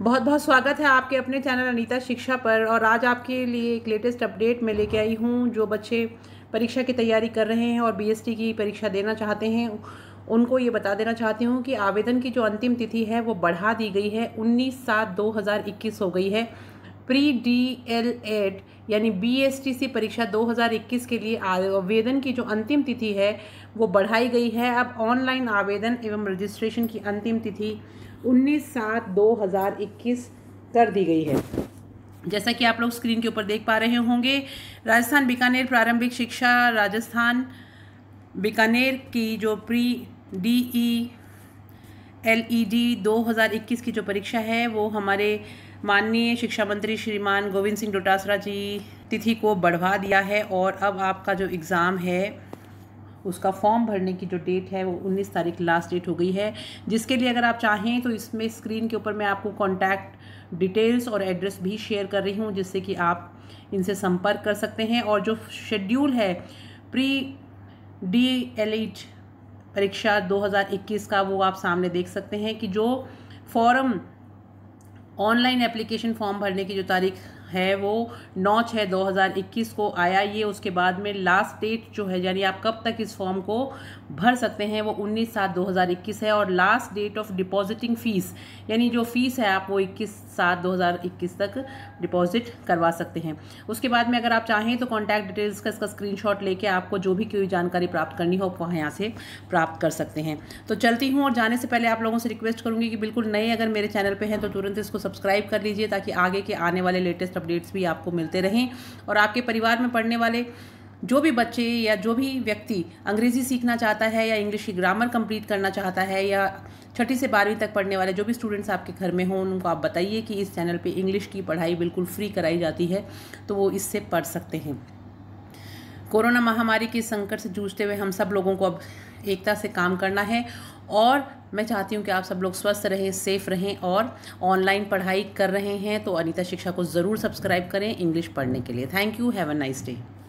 बहुत बहुत स्वागत है आपके अपने चैनल अनीता शिक्षा पर और आज आपके लिए एक लेटेस्ट अपडेट मैं लेके आई हूँ जो बच्चे परीक्षा की तैयारी कर रहे हैं और बीएसटी की परीक्षा देना चाहते हैं उनको ये बता देना चाहती हूँ कि आवेदन की जो अंतिम तिथि है वो बढ़ा दी गई है उन्नीस सात दो हज़ार इक्कीस हो गई है प्री डी एल एड यानी बी एस टी सी परीक्षा 2021 के लिए आवेदन की जो अंतिम तिथि है वो बढ़ाई गई है अब ऑनलाइन आवेदन एवं रजिस्ट्रेशन की अंतिम तिथि 19 सात 2021 कर दी गई है जैसा कि आप लोग स्क्रीन के ऊपर देख पा रहे होंगे राजस्थान बीकानेर प्रारंभिक शिक्षा राजस्थान बीकानेर की जो प्री डी ई E हज़ार 2021 की जो परीक्षा है वो हमारे माननीय शिक्षा मंत्री श्रीमान गोविंद सिंह डोटासरा जी तिथि को बढ़वा दिया है और अब आपका जो एग्ज़ाम है उसका फॉर्म भरने की जो डेट है वो 19 तारीख लास्ट डेट हो गई है जिसके लिए अगर आप चाहें तो इसमें स्क्रीन के ऊपर मैं आपको कॉन्टैक्ट डिटेल्स और एड्रेस भी शेयर कर रही हूँ जिससे कि आप इनसे संपर्क कर सकते हैं और जो शेड्यूल है प्री डी एच परीक्षा 2021 का वो आप सामने देख सकते हैं कि जो फॉर्म ऑनलाइन एप्लीकेशन फॉर्म भरने की जो तारीख है वो दो हजार 2021 को आया ये उसके बाद में लास्ट डेट जो है यानी आप कब तक इस फॉर्म को भर सकते हैं वो 19 सात 2021 है और last date of depositing fees यानी जो फीस है आप वो 21 सात 2021 तक डिपॉजिट करवा सकते हैं उसके बाद में अगर आप चाहें तो कॉन्टैक्ट डिटेल्स का इसका शॉट लेके आपको जो भी कोई जानकारी प्राप्त करनी हो आप वहाँ यहाँ से प्राप्त कर सकते हैं तो चलती हूँ और जाने से पहले आप लोगों से रिक्वेस्ट करूँगी कि बिल्कुल नए अगर मेरे चैनल पर हैं तो तुरंत इसको सब्सक्राइब कर लीजिए ताकि आगे के आने वाले लेटेस्ट अपडेट्स भी आपको मिलते रहें और आपके परिवार में पढ़ने वाले जो भी बच्चे या जो भी व्यक्ति अंग्रेज़ी सीखना चाहता है या इंग्लिश की ग्रामर कंप्लीट करना चाहता है या छठी से बारहवीं तक पढ़ने वाले जो भी स्टूडेंट्स आपके घर में हों उनको आप बताइए कि इस चैनल पे इंग्लिश की पढ़ाई बिल्कुल फ्री कराई जाती है तो वो इससे पढ़ सकते हैं कोरोना महामारी के संकट से जूझते हुए हम सब लोगों को अब एकता से काम करना है और मैं चाहती हूँ कि आप सब लोग स्वस्थ रहें सेफ़ रहें और ऑनलाइन पढ़ाई कर रहे हैं तो अनीता शिक्षा को ज़रूर सब्सक्राइब करें इंग्लिश पढ़ने के लिए thank you have a nice day